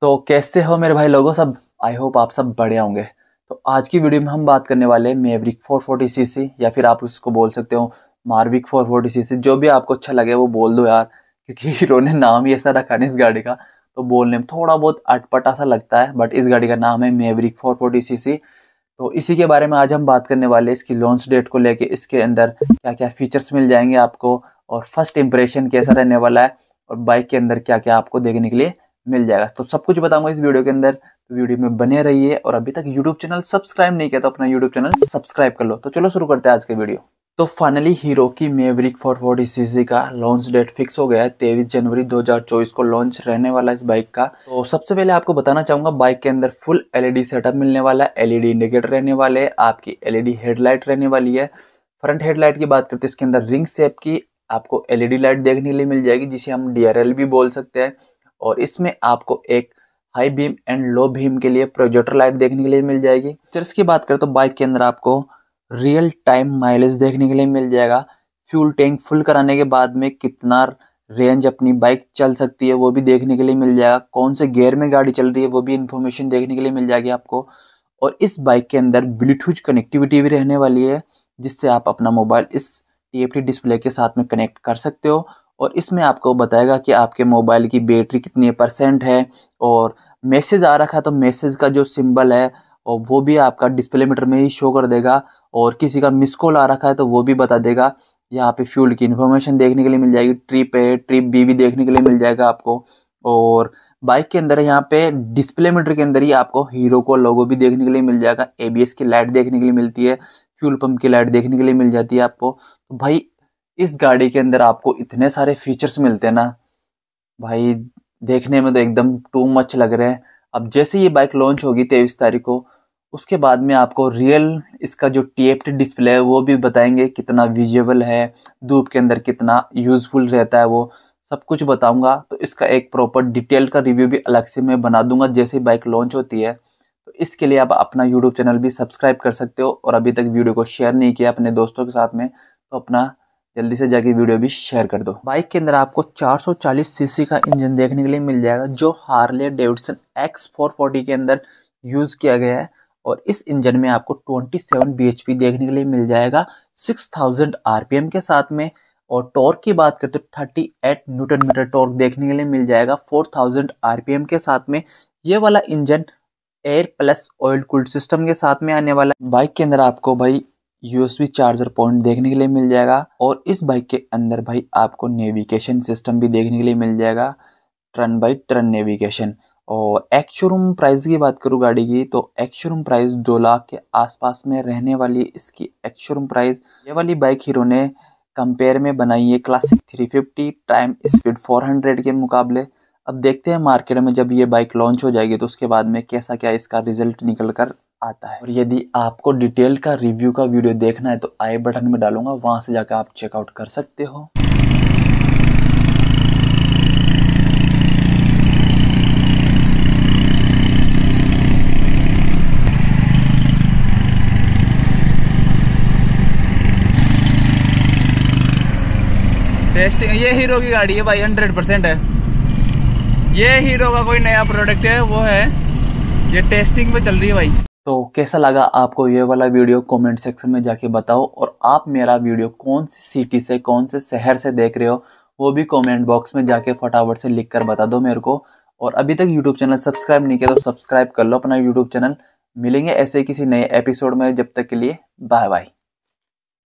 तो कैसे हो मेरे भाई लोगों सब आई होप आप सब बढ़िया होंगे तो आज की वीडियो में हम बात करने वाले हैं Maverick four forty C C या फिर आप उसको बोल सकते हो मार्विक फोर फोर्टी सी सी जो भी आपको अच्छा लगे वो बोल दो यार क्योंकि हीरो ने नाम ही ऐसा रखा नहीं इस गाड़ी का तो बोलने में थोड़ा बहुत अटपटा सा लगता है बट इस गाड़ी का नाम है Maverick four forty C C तो इसी के बारे में आज हम बात करने वाले इसकी लॉन्च डेट को लेके इसके अंदर क्या क्या फीचर्स मिल जाएंगे आपको और फर्स्ट इम्प्रेशन कैसा रहने वाला है और बाइक के अंदर क्या क्या आपको देखने के लिए मिल जाएगा तो सब कुछ बताऊंगा इस वीडियो के अंदर तो वीडियो में बने रहिए और अभी तक यूट्यूब चैनल सब्सक्राइब नहीं किया तो अपना यूट्यूब चैनल सब्सक्राइब कर लो तो चलो शुरू करते हैं आज के वीडियो तो फाइनली हीरो की मेवरिक फोर फोर्टी सी का लॉन्च डेट फिक्स हो गया है तेईस जनवरी 2024 को लॉन्च रहने वाला इस बाइक का तो सबसे पहले आपको बताना चाहूंगा बाइक के अंदर फुल एलईडी सेटअप मिलने वाला है एलईडी इंडिकेटर e रहने वाले है आपकी एलईडी हेडलाइट e रहने वाली है फ्रंट हेडलाइट की बात करते हैं इसके अंदर रिंग सेप की आपको एलईडी लाइट e देखने के लिए मिल जाएगी जिसे हम डी भी बोल सकते हैं और इसमें आपको एक high beam and low beam के लिए प्रोजेक्टर लाइट देखने के लिए मिल जाएगी फीचर्स की बात करें तो बाइक के अंदर आपको रियल टाइम माइलेज देखने के लिए मिल जाएगा फ्यूल टैंक फुल कराने के बाद में कितना रेंज अपनी बाइक चल सकती है वो भी देखने के लिए मिल जाएगा कौन से गेयर में गाड़ी चल रही है वो भी इन्फॉर्मेशन देखने के लिए मिल जाएगी आपको और इस बाइक के अंदर ब्लूटूथ कनेक्टिविटी भी रहने वाली है जिससे आप अपना मोबाइल इस टी डिस्प्ले के साथ में कनेक्ट कर सकते हो और इसमें आपको बताएगा कि आपके मोबाइल की बैटरी कितने परसेंट है और मैसेज आ रखा है तो मैसेज का जो सिंबल है और वो भी आपका डिस्प्ले मीटर में ही शो कर देगा और किसी का मिस कॉल आ रखा है तो वो भी बता देगा यहाँ पे फ्यूल की इन्फॉर्मेशन देखने के लिए मिल जाएगी ट्रिप है ट्रिप बी भी देखने के लिए मिल जाएगा आपको और बाइक के अंदर यहाँ पे डिस्प्ले मीटर के अंदर ही आपको हीरो को लोगो भी देखने के लिए मिल जाएगा एबीएस की लाइट देखने के लिए मिलती है फ्यूल पंप की लाइट देखने के लिए मिल जाती है आपको तो भाई इस गाड़ी के अंदर आपको इतने सारे फीचर्स मिलते हैं ना भाई देखने में तो एकदम टू मच लग रहे हैं अब जैसे ये बाइक लॉन्च होगी तेईस तारीख को उसके बाद में आपको रियल इसका जो टी डिस्प्ले है वो भी बताएंगे कितना विजुअल है धूप के अंदर कितना यूज़फुल रहता है वो सब कुछ बताऊंगा तो इसका एक प्रॉपर डिटेल का रिव्यू भी अलग से मैं बना दूंगा जैसे ही बाइक लॉन्च होती है तो इसके लिए आप अपना यूट्यूब चैनल भी सब्सक्राइब कर सकते हो और अभी तक वीडियो को शेयर नहीं किया अपने दोस्तों के साथ में तो अपना जल्दी से जाके वीडियो भी शेयर कर दो बाइक के अंदर आपको 440 सीसी का इंजन देखने के लिए मिल जाएगा जो हार्ले डेविडसन एक्स 440 के अंदर यूज़ किया गया है और इस इंजन में आपको 27 bhp देखने के लिए मिल जाएगा 6000 rpm के साथ में और टॉर्क की बात करते तो 38 न्यूटन मीटर टॉर्क देखने के लिए मिल जाएगा 4000 थाउजेंड के साथ में ये वाला engine air plus oil cooled system के साथ में आने वाला बाइक के अंदर आपको भाई यूएसबी चार्जर पॉइंट देखने के लिए मिल जाएगा और इस बाइक के अंदर भाई आपको नेविगेशन सिस्टम भी देखने के लिए मिल जाएगा टर्न बाई टर्न नेविगेशन और एक्शोरूम प्राइस की बात करूँ गाड़ी की तो एक्शोरूम प्राइस दो लाख के आसपास में रहने वाली इसकी एक्शोरूम प्राइस ये वाली बाइक हीरो ने कंपेयर में बनाई है क्लासिक 350 टाइम स्पीड 400 के मुकाबले अब देखते हैं मार्केट में जब ये बाइक लॉन्च हो जाएगी तो उसके बाद में कैसा क्या इसका रिजल्ट निकल कर आता है और यदि आपको डिटेल का रिव्यू का वीडियो देखना है तो आई बटन में डालूंगा वहां से जाकर आप चेकआउट कर सकते हो टेस्टिंग ये हीरो की गाड़ी है भाई हंड्रेड परसेंट है ये हीरो का कोई नया प्रोडक्ट है वो है ये टेस्टिंग में चल रही है भाई तो कैसा लगा आपको ये वाला वीडियो कमेंट सेक्शन में जाके बताओ और आप मेरा वीडियो कौन सी सिटी से कौन से शहर से देख रहे हो वो भी कमेंट बॉक्स में जाके फटाफट से लिख कर बता दो मेरे को और अभी तक यूट्यूब चैनल सब्सक्राइब नहीं किया तो सब्सक्राइब कर लो अपना यूट्यूब चैनल मिलेंगे ऐसे किसी नए एपिसोड में जब तक के लिए बाय बाय